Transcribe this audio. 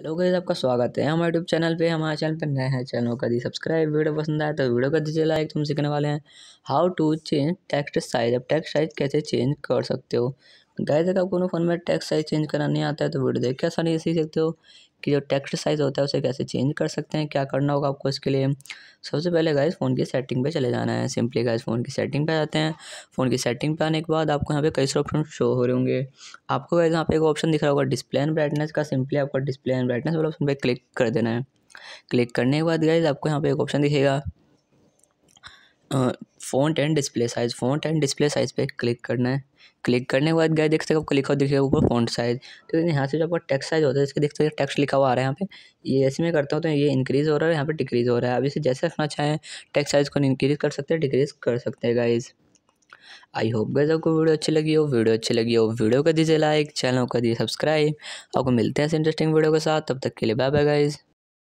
hello guys आपका स्वागत है हमारे यूट्यूब चैनल पे हमारे चैनल पे नए हैं चैनल का दी सब्सक्राइब वीडियो पसंद आए तो वीडियो का दीजिए लाइक तुम सीखने वाले हैं how to change text size अब टेक्स्ट साइज कैसे चेंज कर सकते हो गाइस अगर आपको फोन में टेक्स्ट साइज चेंज करना आता है तो वीडियो देख के आसानी से सीख सकते हो कि जो टेक्स्ट साइज़ होता है उसे कैसे चेंज कर सकते हैं क्या करना होगा आपको इसके लिए सबसे पहले गाइस फ़ोन की सेटिंग पे चले जाना है सिंपली गाइस फ़ोन की सेटिंग पे जाते हैं फ़ोन की सेटिंग पे आने के बाद आपको यहाँ पे कई सारे ऑप्शन शो हो रहे होंगे आपको गाइस यहाँ पे एक ऑप्शन दिख रहा होगा डिस्प्ले एंड ब्राइटनेस का सिंपली आपको डिस्प्ले एंड ब्राइटनेस वाला ऑप्शन पर क्लिक कर देना है क्लिक करने के बाद गाइज आपको यहाँ पर एक ऑप्शन दिखेगा font and display size font and display size पे क्लिक करना है क्लिक करने के बाद गए देख सकते हो आपको लिखा दिखेगा ऊपर फ़ॉन्ट साइज़ तो यहाँ से जो आपका टेक्स्ट साइज़ होता है इसके देख सकते हो टेक्स्ट लिखा हुआ आ रहा है यहाँ पे ये ऐसे में करता हूँ तो ये इंक्रीज़ हो रहा है यहाँ पे डिक्रीज़ हो रहा है अब इसे जैसे रखना चाहें टेक्स्ट साइज़ को इंक्रीज़ कर सकते हैं डिक्रीज़ कर सकते हैं गाइज़ आई होप गज आपको वीडियो अच्छी लगी हो वीडियो अच्छी लगी हो वीडियो कर दीजिए लाइक चैनल कर दीजिए सब्सक्राइब आपको मिलते हैं इंटरेस्टिंग वीडियो के साथ तब तक के लिए बाय बाय गाइज़